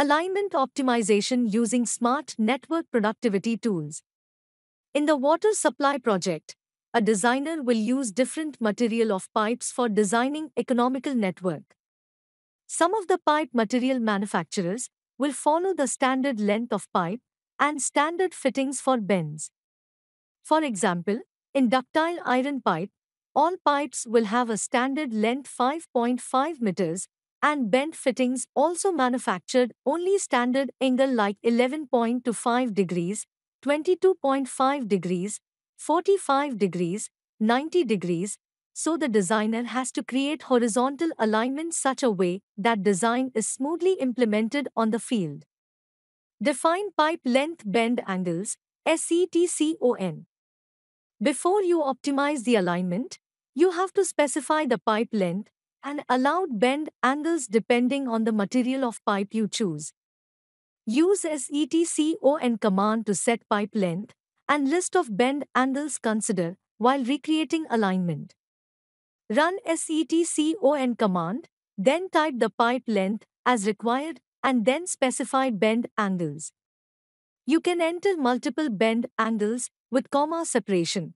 alignment optimization using smart network productivity tools. In the water supply project, a designer will use different material of pipes for designing economical network. Some of the pipe material manufacturers will follow the standard length of pipe and standard fittings for bends. For example, in ductile iron pipe, all pipes will have a standard length 5.5 meters and bent fittings also manufactured only standard angle like 11.25 degrees, 22.5 degrees, 45 degrees, 90 degrees, so the designer has to create horizontal alignment such a way that design is smoothly implemented on the field. Define pipe length bend angles, SETCON. Before you optimize the alignment, you have to specify the pipe length and allowed bend angles depending on the material of pipe you choose. Use SETCON command to set pipe length and list of bend angles consider while recreating alignment. Run SETCON command, then type the pipe length as required and then specify bend angles. You can enter multiple bend angles with comma separation.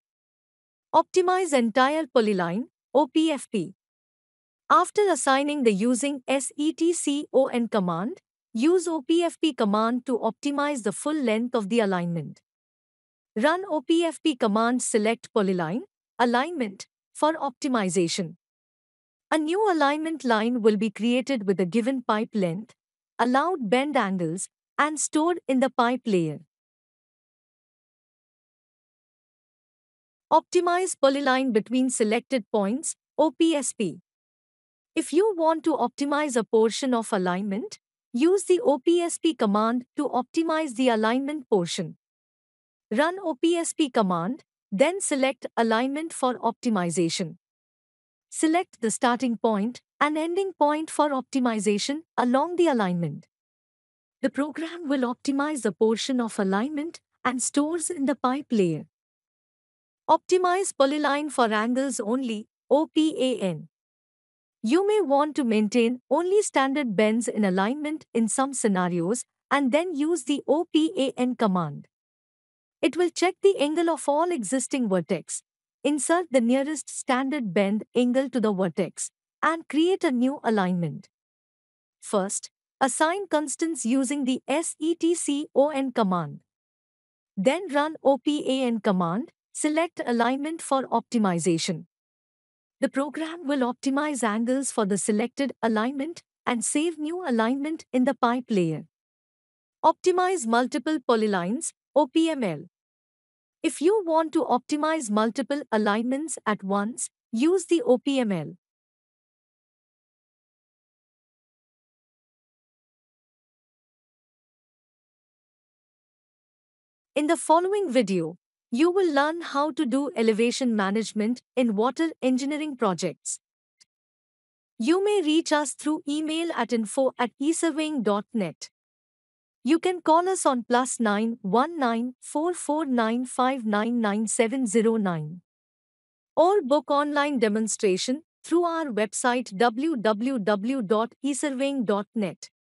Optimize entire polyline, OPFP. After assigning the using SETCON command, use OPFP command to optimize the full length of the alignment. Run OPFP command select polyline, alignment, for optimization. A new alignment line will be created with a given pipe length, allowed bend angles, and stored in the pipe layer. Optimize polyline between selected points, OPSP. If you want to optimize a portion of alignment, use the OPSP command to optimize the alignment portion. Run OPSP command, then select Alignment for optimization. Select the starting point and ending point for optimization along the alignment. The program will optimize the portion of alignment and stores in the pipe layer. Optimize polyline for angles only, OPAN. You may want to maintain only standard bends in alignment in some scenarios and then use the OPAN command. It will check the angle of all existing vertex, insert the nearest standard bend angle to the vertex, and create a new alignment. First, assign constants using the SETCON command. Then run OPAN command, select alignment for optimization. The program will optimize angles for the selected alignment and save new alignment in the pipe layer. Optimize multiple polylines (OPML). If you want to optimize multiple alignments at once, use the OPML. In the following video, you will learn how to do elevation management in water engineering projects. You may reach us through email at info at esurveying.net. You can call us on plus 919 or book online demonstration through our website www.esurveying.net.